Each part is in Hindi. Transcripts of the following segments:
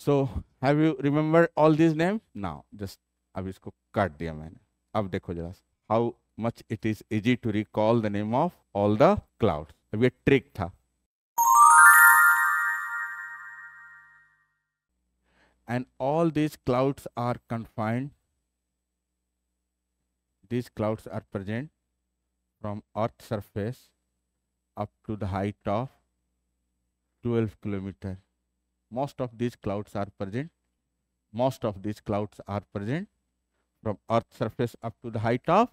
So, have you remembered all these names? Now, just. अब इसको काट दिया मैंने अब देखो जरा how much it is easy to recall the name of all the cloud अब ये ट्रिक था and all these clouds are confined these clouds are present from earth surface up to the height of 12 kilometers most of these clouds are present most of these clouds are present from earth surface up to the height of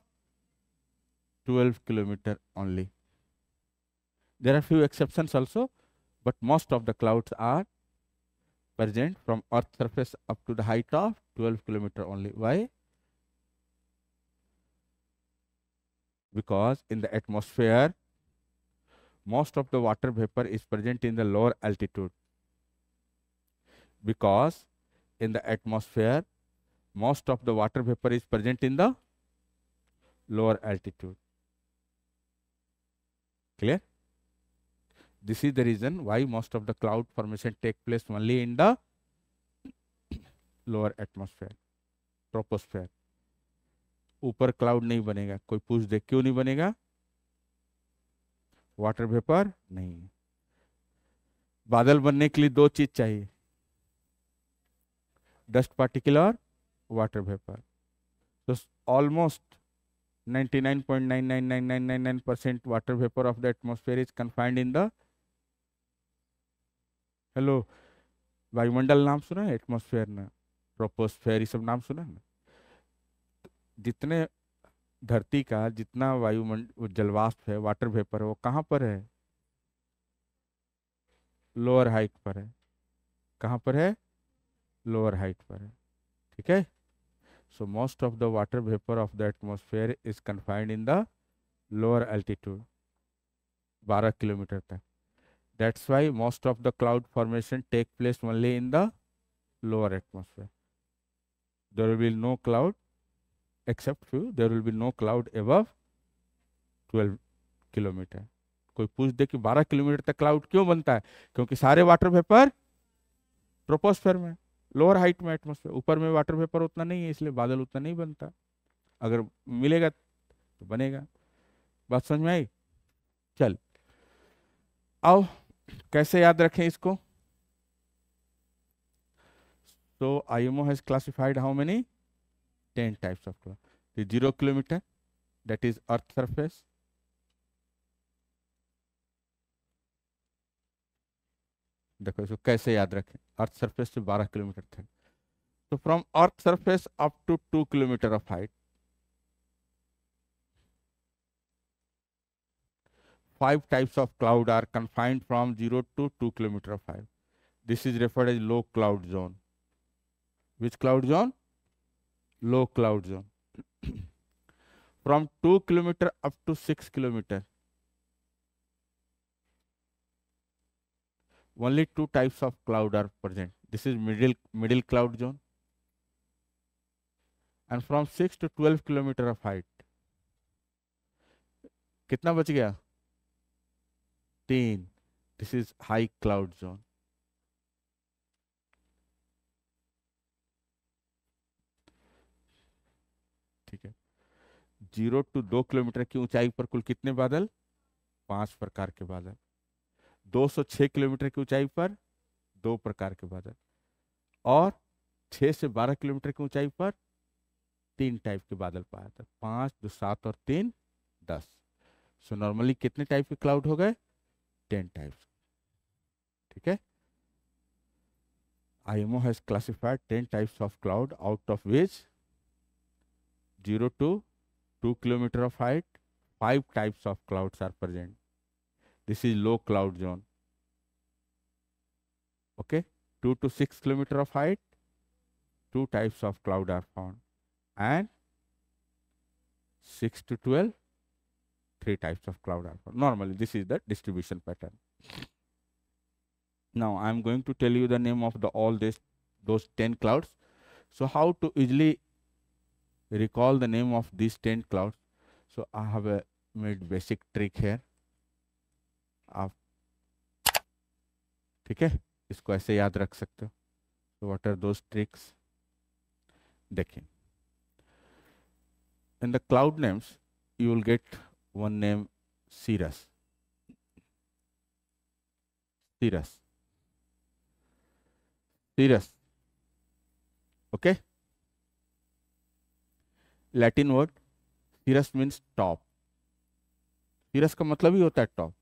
12 kilometer only there are few exceptions also but most of the clouds are present from earth surface up to the height of 12 kilometer only why because in the atmosphere most of the water vapor is present in the lower altitude because in the atmosphere most of the water vapor is present in the lower altitude. Clear? This is the reason why most of the cloud formation take place only in the lower atmosphere troposphere ऊपर क्लाउड नहीं बनेगा कोई पूछ दे क्यों नहीं बनेगा वाटर वेपर नहीं बादल बनने के लिए दो चीज चाहिए dust particle or water vapor so almost 99.99999% water vapor of the atmosphere is confined in the hello वायुमंडल नाम सुना है एटमोसफेयर ना प्रोपोस्फेयर ये सब नाम सुना है ना जितने धरती का जितना वायुमंडल जलवाष्प है वाटर वेपर है वो कहाँ पर है लोअर हाइट पर है कहाँ पर है लोअर हाइट पर है ठीक है so most of the water vapour of the atmosphere is confined in the lower altitude 12 kilometre तक that's why most of the cloud formation take place only in the lower atmosphere there will no cloud except you there will be no cloud above 12 kilometre कोई पूछ दे कि 12 किलोमीटर तक क्लाउड क्यों बनता है क्योंकि सारे वाटर पेपर प्रोपोस्फेयर में लोअर हाइट में एटमोसफेयर ऊपर में वाटर वेपर उतना नहीं है इसलिए बादल उतना नहीं बनता अगर मिलेगा तो बनेगा बात समझ में आई चल आओ कैसे याद रखें इसको So IMO has classified how many? 10 types of clouds. The 0 kilometer, that is earth देखो इसको कैसे याद रखें अर्थ सरफेस से 12 किलोमीटर थे तो from earth surface up to two kilometre of height five types of cloud are confined from zero to two kilometre of height this is referred as low cloud zone which cloud zone low cloud zone from two kilometre up to six kilometre only two types of cloud are present this is middle middle cloud zone and from 6 to 12 km of height kitna bach gaya 3 this is high cloud zone ठीक है जीरो टू दो किलोमीटर की ऊंचाई पर कुल कितने बादल पांच प्रकार के बादल 206 किलोमीटर की ऊंचाई पर दो प्रकार के बादल और 6 से 12 किलोमीटर की ऊंचाई पर तीन टाइप के बादल पाया था पांच पाँच दो सात और तीन दस सो नॉर्मली कितने टाइप के क्लाउड हो गए टेन टाइप्स ठीक है IMO has classified ten types of cloud out of which zero to two kilometre of height five types of clouds are present This is low cloud zone. Okay, 2 to 6 kilometer of height, two types of cloud are found and 6 to 12, three types of cloud are found. Normally, this is the distribution pattern. Now, I am going to tell you the name of the all this those 10 clouds. So, how to easily recall the name of these 10 clouds? So, I have a uh, made basic trick here. आप ठीक है इसको ऐसे याद रख सकते हो तो वॉट आर दोज ट्रिक्स देखें in the cloud names you will get one name cirrus cirrus cirrus okay Latin word cirrus means top cirrus का मतलब ही होता है टॉप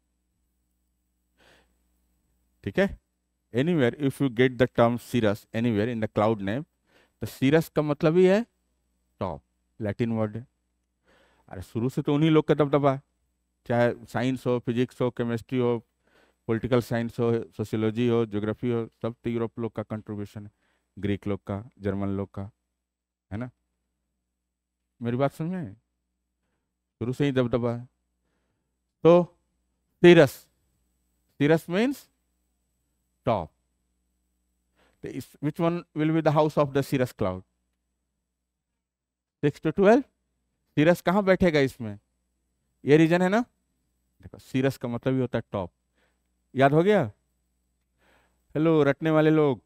ठीक है anywhere if you get the term cirrus anywhere in the cloud name तो सीरस का मतलब ही है टॉप लैटिन वर्ड है अरे शुरू से तो उन्हीं लोग का दबदबा है चाहे साइंस हो फिजिक्स हो केमिस्ट्री हो पॉलिटिकल साइंस हो सोशियोलॉजी हो ज्योग्राफी हो सब तो यूरोप लोग का कंट्रीब्यूशन है ग्रीक लोग का जर्मन लोग का है ना मेरी बात सुन शुरू से ही दबदबा है तो cirrus cirrus means top. This, which one will be the house of the cirrus cloud? 6 to 12. Cirrus कहां बैठेगा इसमें ये रीजन है ना देखो सीरस का मतलब ये होता है टॉप याद हो गया हेलो रटने वाले लोग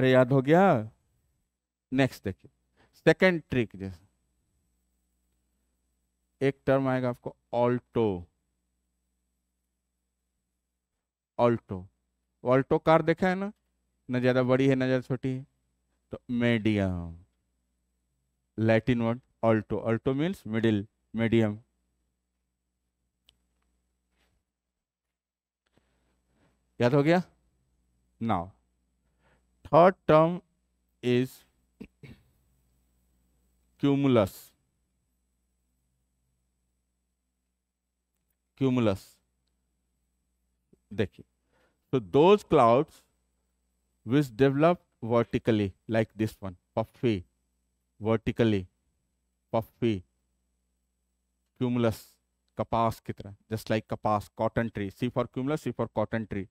अरे याद हो गया नेक्स्ट देखिए सेकेंड ट्रिक जैसे एक टर्म आएगा आपको ऑल्टो ऑल्टो ऑल्टो कार देखा है ना ना ज़्यादा बड़ी है ना ज़्यादा छोटी है तो medium Latin word alto alto means middle medium याद हो गया now third term is cumulus cumulus देखिए So those clouds which develop vertically, like this one, puffy, vertically, puffy, cumulus, kapas kitra, just like kapas, cotton tree. C for cumulus, C for cotton tree.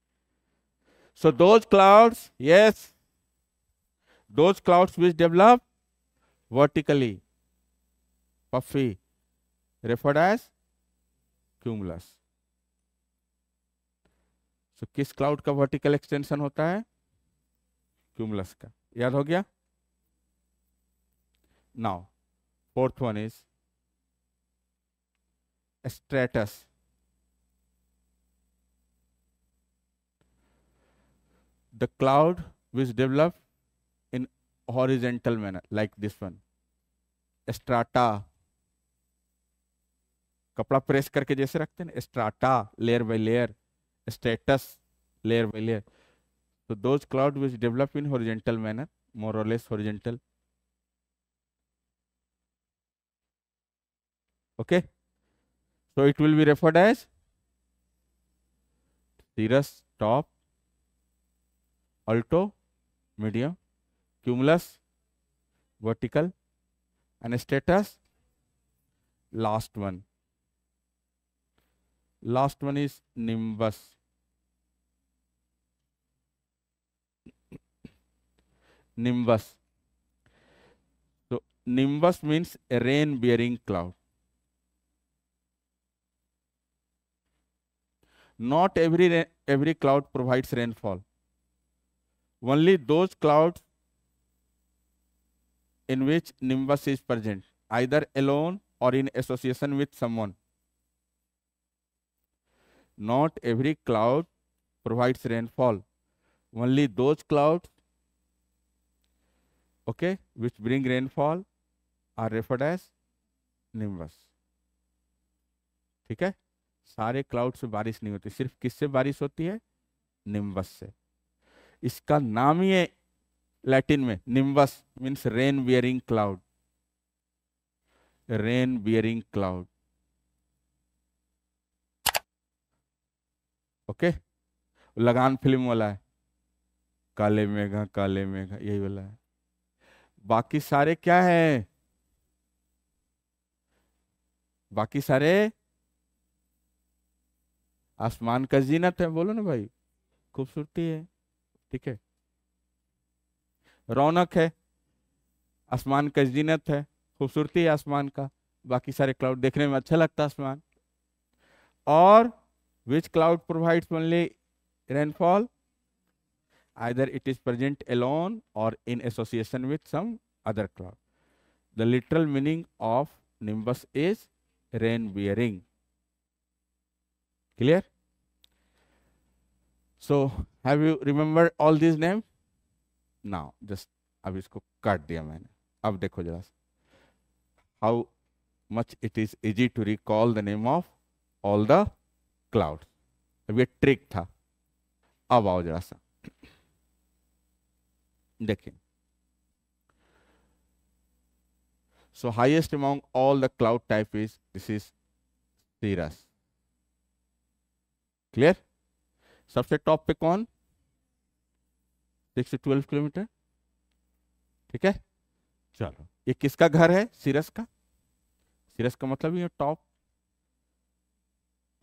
So those clouds, yes, those clouds which develop vertically, puffy, referred as cumulus. So किस क्लाउड का वर्टिकल एक्सटेंशन होता है क्यूमलस का याद हो गया now fourth one is stratus the cloud which develop in horizontal manner like this one strata कपड़ा प्रेस करके जैसे रखते हैं strata layer by layer status layer by layer. So those cloud which develop in horizontal manner, more or less horizontal. Okay. So it will be referred as cirrus, top, alto, medium, cumulus, vertical, and status, last one. Last one is nimbus. nimbus. So nimbus means a rain bearing cloud. Not every, every cloud provides rainfall. Only those clouds in which nimbus is present, either alone or in association with someone. Not every cloud provides rainfall. Only those clouds okay, which bring rainfall are referred as nimbus ठीक है सारे क्लाउड से बारिश नहीं होती सिर्फ किससे बारिश होती है निम्बस से इसका नाम ही है लैटिन में nimbus means rain bearing cloud rain bearing cloud okay Lagaan film वाला है काले मेघा काले मेघा यही वाला है बाकी सारे क्या है बाकी सारे आसमान का जीनत है बोलो ना भाई खूबसूरती है ठीक है रौनक है आसमान का जीनत है खूबसूरती है आसमान का बाकी सारे क्लाउड देखने में अच्छा लगता है आसमान और which cloud provides only rainfall either it is present alone or in association with some other cloud. The literal meaning of nimbus is rain bearing. Clear? So, have you remembered all these names? Now, just अब इसको काट दिया मैंने अब देखो जरा how much it is easy to recall the name of all the cloud अब ये ट्रिक था अब आओ जरा सा देखें so highest among all the type is this is is cirrus clear सबसे टॉप पे कौन सिक्स ट्वेल्व किलोमीटर ठीक है चलो ये किसका घर है सीरस का सीरस का मतलब ये टॉप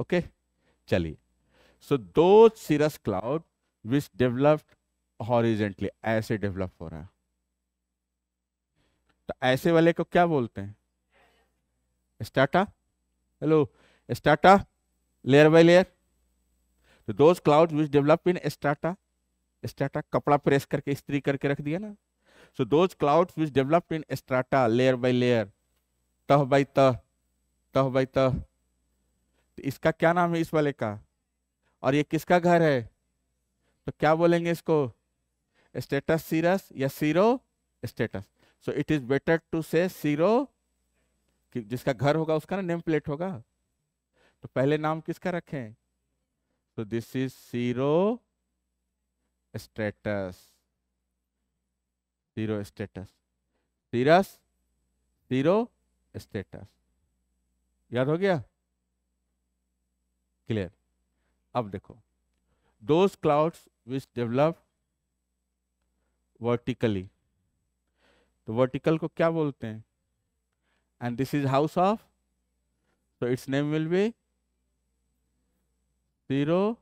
ओके चलिए सो दो cirrus cloud which developed horizontally ऐसे डेवलप हो रहा है तो ऐसे वाले को क्या बोलते हैं strata hello strata layer by layer तो those cloud which develop in strata strata कपड़ा प्रेस करके स्त्री करके रख दिया ना so those cloud which develop in strata layer by layer तह बाई तह तह बाई तह तो इसका क्या नाम है इस वाले का और ये किसका घर है तो क्या बोलेंगे इसको status serous या zero status so it is better to say zero कि जिसका घर होगा उसका ना नेम प्लेट होगा तो पहले नाम किसका रखें तो this is cirrostratus cirrostratus cirrus cirrostratus याद हो गया क्लियर अब देखो those clouds which develop vertically तो वर्टिकल को क्या बोलते हैं and this is house of तो it's name will be 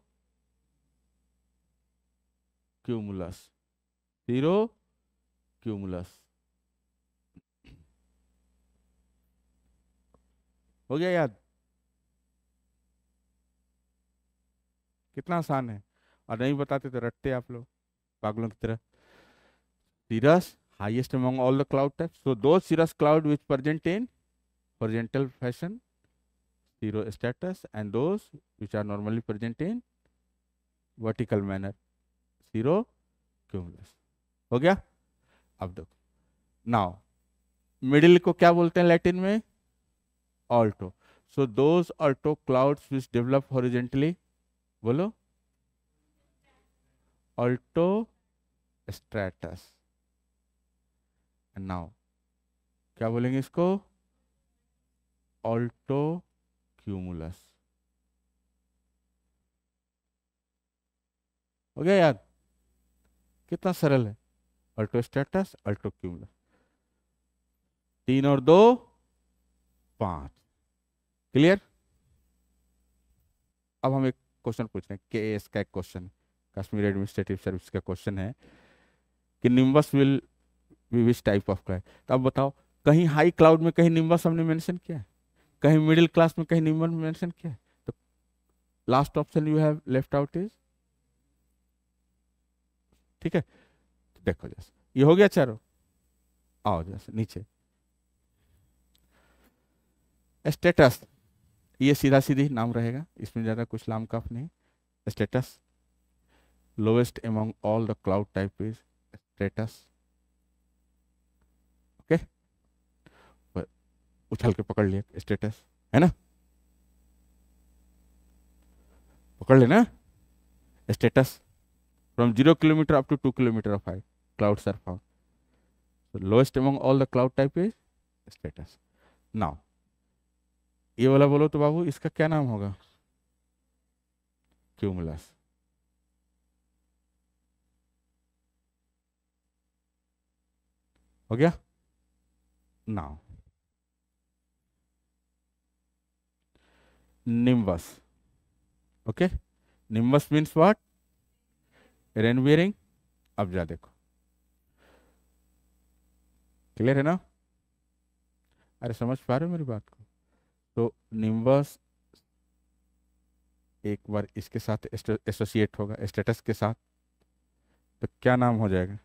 cirrocumulus cirrocumulus हो गया याद कितना आसान है और नहीं बताते तो रटते आप लोग पागलों की तरह cirrus highest among all the cloud types so those cirrus cloud which present in horizontal fashion zero status and those which are normally present in vertical manner zero cumulus ho gaya ab dekho now middle ko kya bolte hain latin mein alto so those alto clouds which develop horizontally bolo alto stratus and now क्या बोलेंगे इसको ऑल्टो क्यूमुलस हो गया याद कितना सरल है अल्टो स्टेटस अल्टो क्यूमुलस तीन और दो पांच क्लियर अब हम एक क्वेश्चन पूछ रहे हैं के एस का एक क्वेश्चन कश्मीर एडमिनिस्ट्रेटिव सर्विस का क्वेश्चन है कि nimbus will which type of client तो अब बताओ कहीं हाई क्लाउड में कहीं निम्बस हमने मैंशन किया है कहीं मिडिल क्लास में कहीं निम्बस मैंशन किया है तो last option you have left out is ठीक है तो देखो जैसे ये हो गया चारों आओ जैसे नीचे स्टेटस ये सीधा सीधी नाम रहेगा इसमें ज़्यादा कुछ लाम काफ नहीं stratus lowest among all the cloud type is stratus उछल के पकड़ लिया स्टेटस है ना पकड़ लेना stratus from zero kilometre up to two kilometre of height cloud are found The lowest among all the cloud type is status. ये वाला बोलो तो बाबू इसका क्या नाम होगा क्यूमुलस हो गया now nimbus. Okay? Nimbus means what? Rain bearing अब्जा देखो क्लियर है ना अरे समझ पा रहे हो मेरी बात को तो निम्बस एक बार इसके साथ एसोसिएट होगा स्टेटस के साथ तो क्या नाम हो जाएगा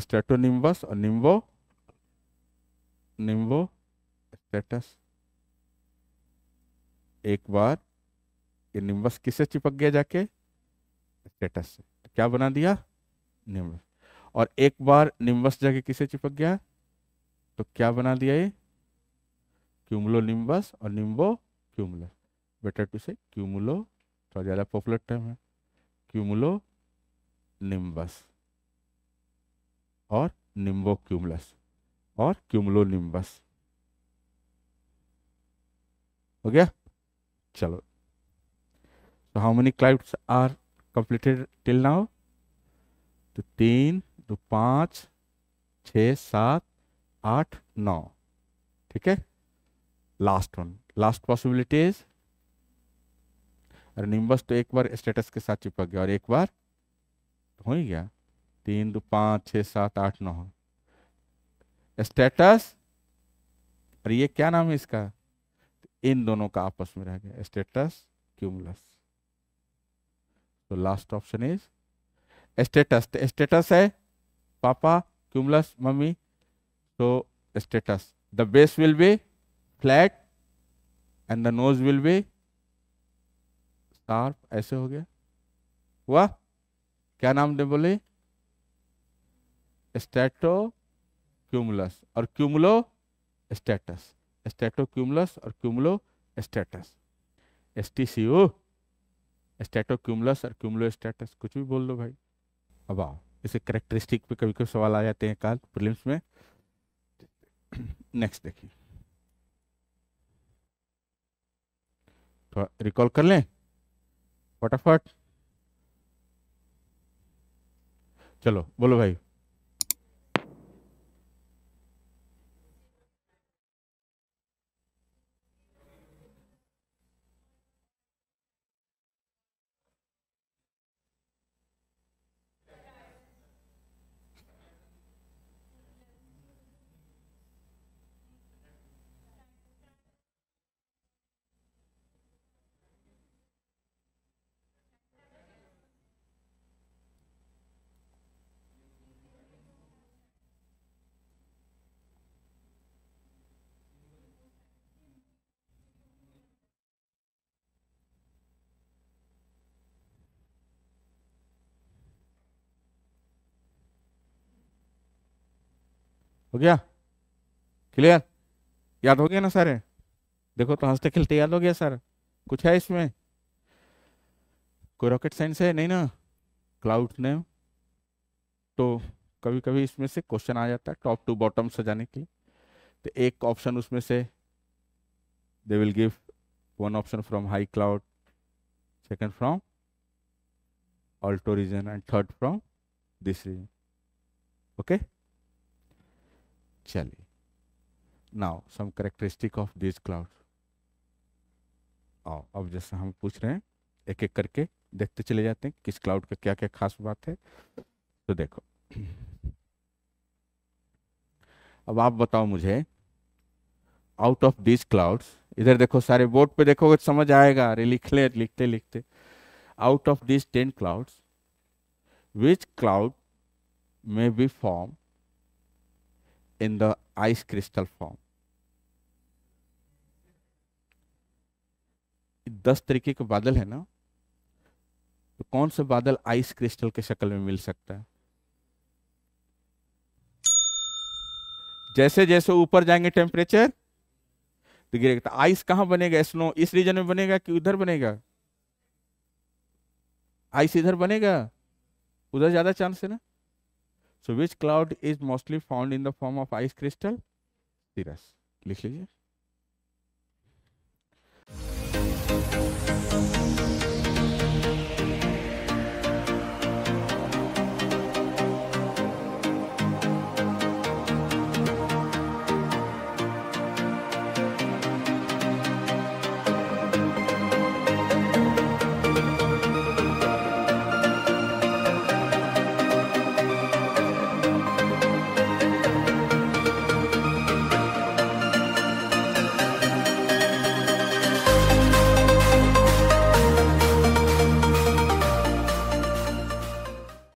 स्टेटोनिम्बस निम्बस और निम्बो निम्बो स्टेटस एक बार ये निम्बस किससे चिपक गया जाके स्टेटस से तो क्या बना दिया निम्बस और एक बार निम्बस जाके किसे चिपक गया तो क्या बना दिया ये क्यूमलो निम्बस और nimbocumulus better to say cumulo थोड़ा तो ज़्यादा पॉपुलर टर्म है क्यूमुलो निम्बस और निम्बो क्यूमलस और क्यूमलो निम्बस हो गया चलो तो how many clouds are completed till now तो तीन दो पाँच छ सात आठ नौ ठीक है last one last possibilities nimbus तो एक बार स्टेटस के साथ चिपक गया और एक बार हो ही गया तीन दो पाँच छ सात आठ नौ स्टेटस और ये क्या नाम है इसका इन दोनों का आपस में रह गया स्टेटस क्यूमुलस तो last option is stratus stratus है पापा क्यूमुलस मम्मी तो stratus the base will be flat and the nose will be sharp ऐसे हो गया हुआ क्या नाम दे बोले स्टेटो क्यूमुलस और क्यूमुलो स्टेटस स्टेटोक्यूमलस और cumulostratus S T C O stratocumulus और क्यूमलो स्टेटस कुछ भी बोल दो भाई अब आओ इसे करेक्टरिस्टिक पे कभी कभी सवाल आ जाते हैं काल प्रिलिम्स में नेक्स्ट देखिए थोड़ा रिकॉल कर लें फटाफट चलो बोलो भाई हो गया क्लियर याद हो गया ना सारे देखो तो हंसते खेलते याद हो गया सर कुछ है इसमें कोई रॉकेट साइंस है नहीं ना क्लाउड नेम तो कभी कभी इसमें से क्वेश्चन आ जाता है टॉप टू बॉटम सजाने के लिए तो एक ऑप्शन उसमें से they will give one option from high cloud second from alto region and third from this region okay चलिए now some characteristic of this cloud और अब जैसा हम पूछ रहे हैं एक एक करके देखते चले जाते हैं किस क्लाउड का क्या क्या खास बात है तो देखो अब आप बताओ मुझे आउट ऑफ दिस क्लाउड्स इधर देखो सारे बोर्ड पे देखोगे तो समझ आएगा अरे लिख ले लिखते लिखते out of this ten clouds which cloud may be form in the ice crystal form दस तरीके के बादल है ना तो कौन सा बादल आइस क्रिस्टल के शक्ल में मिल सकता है जैसे जैसे ऊपर जाएंगे टेम्परेचर तो गिरेगा तो आइस कहां बनेगा स्नो इस रीजन में बनेगा कि उधर बनेगा आइस इधर बनेगा उधर ज्यादा चांस है ना So, which cloud is mostly found in the form of ice crystal? Cirrus. लिख लीजिए